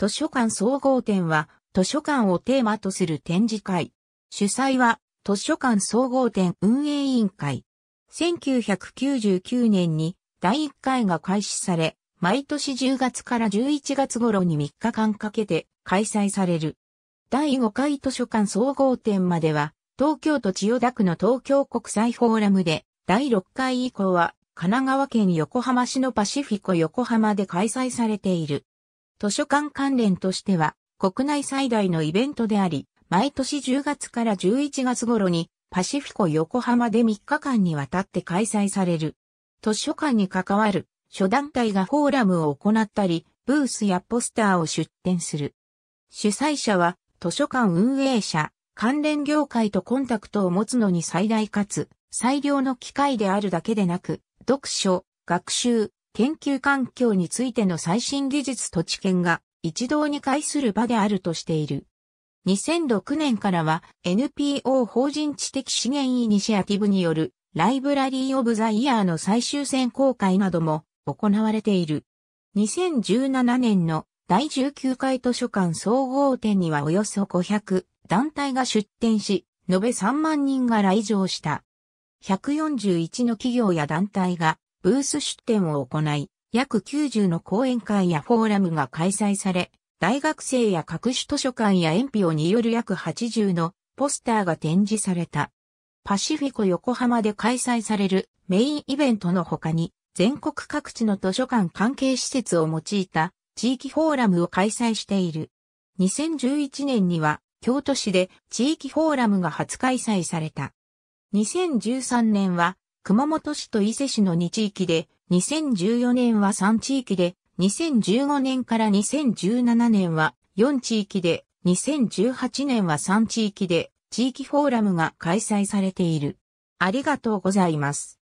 図書館総合展は、図書館をテーマとする展示会。主催は、図書館総合展運営委員会。1999年に第1回が開始され、毎年10月から11月頃に3日間かけて開催される。第5回図書館総合展までは、東京都千代田区の東京国際フォーラムで、第6回以降は、神奈川県横浜市のパシフィコ横浜で開催されている。図書館関連としては、国内最大のイベントであり、毎年10月から11月頃に、パシフィコ横浜で3日間にわたって開催される。図書館に関わる諸団体がフォーラムを行ったり、ブースやポスターを出展する。主催者は図書館運営者、関連業界とコンタクトを持つのに最大かつ最良の機会であるだけでなく、読書、学習、研究環境についての最新技術と知見が一堂に会する場であるとしている。2006年からは NPO 法人知的資源イニシアティブによるライブラリー・オブ・ザ・イヤーの最終選考会なども行われている。2017年の第19回図書館総合展にはおよそ500団体が出展し、延べ3万人が来場した。141の企業や団体がブース出展を行い、約90の講演会やフォーラムが開催され、大学生や各種図書館やピオによる約80のポスターが展示された。パシフィコ横浜で開催されるメインイベントの他に、全国各地の図書館関係施設を用いた地域フォーラムを開催している。2011年には京都市で地域フォーラムが初開催された。2013年は熊本市と伊勢市の2地域で、2014年は3地域で、2015年から2017年は4地域で、2018年は3地域で、地域フォーラムが開催されている。ありがとうございます。